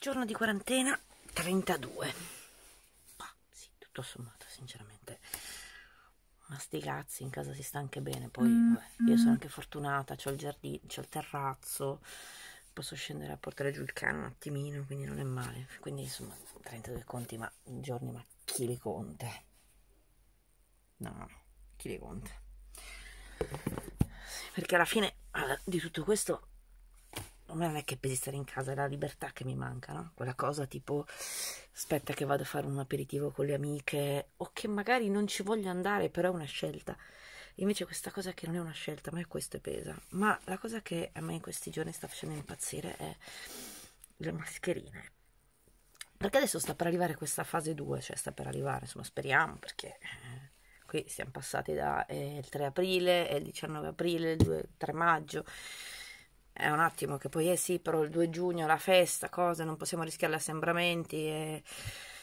giorno di quarantena 32 bah, sì, tutto sommato sinceramente ma sti cazzi in casa si sta anche bene poi mm, vabbè, io sono mm. anche fortunata ho il giardino, ho il terrazzo posso scendere a portare giù il cane un attimino quindi non è male quindi insomma 32 conti ma giorni ma chi li conta no chi li conta perché alla fine di tutto questo non è che per stare in casa è la libertà che mi manca, no? Quella cosa tipo aspetta che vado a fare un aperitivo con le amiche o che magari non ci voglio andare, però è una scelta. Invece questa cosa che non è una scelta, ma è questo e pesa. Ma la cosa che a me in questi giorni sta facendo impazzire è le mascherine. Perché adesso sta per arrivare questa fase 2, cioè sta per arrivare, insomma speriamo perché eh, qui siamo passati da eh, 3 aprile, il 19 aprile, il 2, 3 maggio è un attimo che poi è eh sì, però il 2 giugno la festa, cosa, non possiamo rischiare gli assembramenti e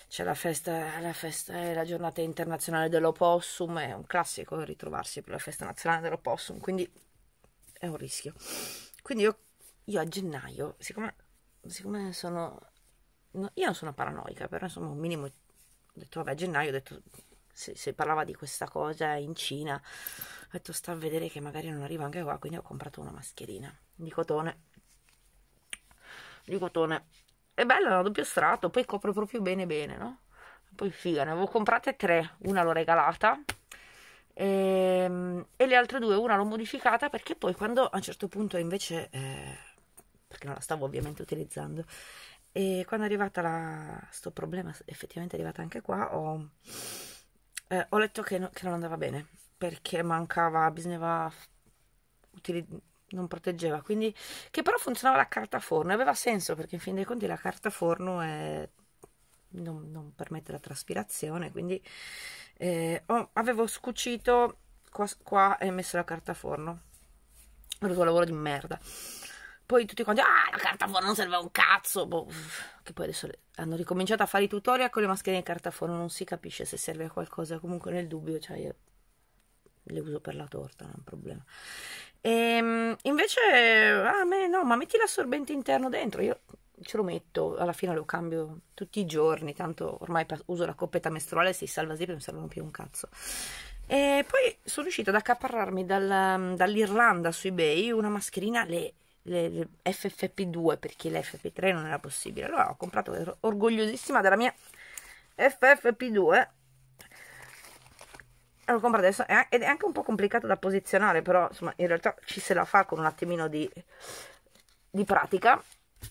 c'è la festa, la festa è eh, la giornata internazionale dell'opossum, è un classico ritrovarsi per la festa nazionale dell'opossum, quindi è un rischio. Quindi io, io a gennaio, siccome, siccome sono... No, io non sono paranoica, però insomma un minimo... Ho detto, vabbè, a gennaio ho detto si, se parlava di questa cosa in Cina, ho detto sta a vedere che magari non arriva anche qua, quindi ho comprato una mascherina di cotone, di cotone, è bella, è doppio strato, poi copre proprio bene bene, no? Poi figa, ne avevo comprate tre, una l'ho regalata e, ehm, e, le altre due, una l'ho modificata perché poi quando a un certo punto invece, eh, perché non la stavo ovviamente utilizzando, e quando è arrivata la, sto problema, effettivamente è arrivata anche qua, ho eh, ho letto che, no, che, non andava bene perché mancava, bisognava utilizzare non proteggeva, quindi che però funzionava la carta forno, aveva senso perché in fin dei conti la carta forno è... non, non, permette la traspirazione, quindi eh, oh, avevo scucito qua, qua, e messo la carta forno, ho avuto un lavoro di merda. Poi tutti quanti, ah, la carta forno non serve a un cazzo. Boh, che poi adesso hanno ricominciato a fare i tutorial con le mascherine di carta forno. Non si capisce se serve a qualcosa. Comunque, nel dubbio, cioè, io le uso per la torta, non è un problema. E, ehm, invece, a me no, ma metti l'assorbente interno dentro. Io ce lo metto, alla fine lo cambio tutti i giorni, tanto ormai uso la coppetta mestruale, si salva sempre, non servono più un cazzo. E poi sono riuscita ad accaparrarmi dal, dall'Irlanda su eBay una mascherina, le le FFP2 perché l'FP3 non era possibile. Allora ho comprato, ero orgogliosissima della mia FFP2. L'ho comprato adesso ed è anche un po' complicato da posizionare, però insomma in realtà ci se la fa con un attimino di, di pratica.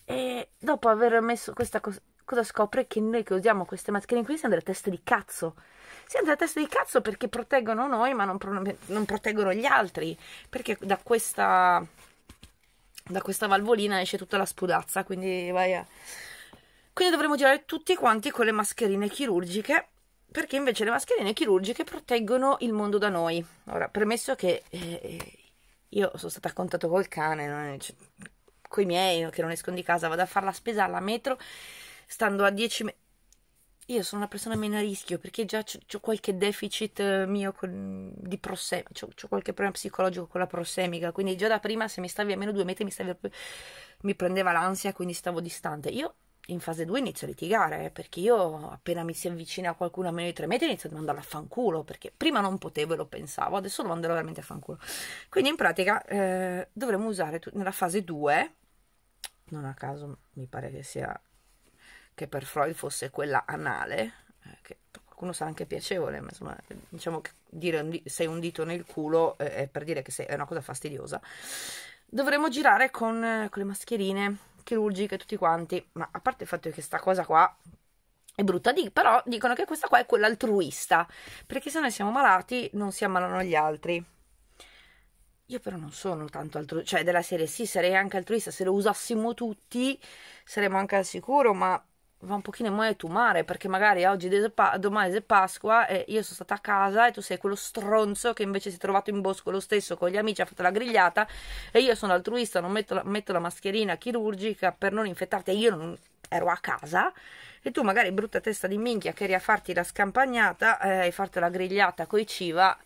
E dopo aver messo questa cosa, cosa scopre? Che noi che usiamo queste mascherine qui siamo delle teste di cazzo. Siamo delle teste di cazzo perché proteggono noi, ma non, pro non proteggono gli altri. Perché da questa da questa valvolina esce tutta la spudazza, quindi vai a... Quindi dovremo girare tutti quanti con le mascherine chirurgiche, perché invece le mascherine chirurgiche proteggono il mondo da noi. Ora, premesso che eh, io sono stata a contatto col cane, non cioè, coi miei, che non escono di casa, vado a fare la spesa alla metro, stando a 10 metri io sono una persona meno a rischio perché già ho qualche deficit eh, mio con, di prossemica, ho qualche problema psicologico con la prossemica, quindi già da prima se mi stavi a meno due metri mi, stavi, mi prendeva l'ansia, quindi stavo distante. Io in fase 2 inizio a litigare eh, perché io appena mi si avvicina a qualcuno a meno di tre metri inizio a mandarlo a fanculo perché prima non potevo e lo pensavo, adesso lo manderò veramente a fanculo. Quindi in pratica eh, dovremmo usare nella fase 2, non a caso mi pare che sia che per Freud fosse quella anale, eh, che qualcuno sa anche piacevole, ma insomma, diciamo che dire un sei un dito nel culo eh, è per dire che sei, è una cosa fastidiosa, dovremmo girare con, eh, con le mascherine chirurgiche tutti quanti, ma a parte il fatto che sta cosa qua è brutta, però dicono che questa qua è quella altruista, perché se noi siamo malati non si ammalano gli altri. Io però non sono tanto altruista, cioè della serie sì, sarei anche altruista, se lo usassimo tutti saremmo anche al sicuro, ma va un pochino in modo mare perché magari oggi domani è Pasqua e io sono stata a casa e tu sei quello stronzo che invece si è trovato in bosco lo stesso con gli amici ha fatto la grigliata e io sono altruista non metto la, metto la mascherina chirurgica per non infettarti e io non ero a casa e tu magari brutta testa di minchia che eri a farti la scampagnata eh, e farti la grigliata coi civa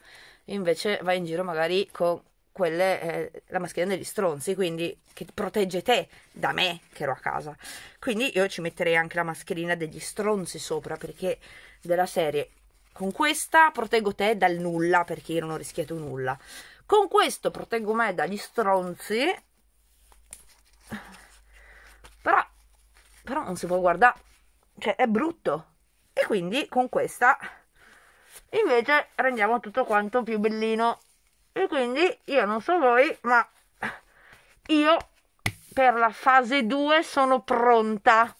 invece vai in giro magari con quelle, eh, la mascherina degli stronzi, quindi che protegge te da me che ero a casa. Quindi io ci metterei anche la mascherina degli stronzi sopra perché della serie con questa proteggo te dal nulla perché io non ho rischiato nulla. Con questo proteggo me dagli stronzi. Però, però non si può guardare, cioè è brutto. E quindi con questa invece rendiamo tutto quanto più bellino e quindi io non so voi ma io per la fase 2 sono pronta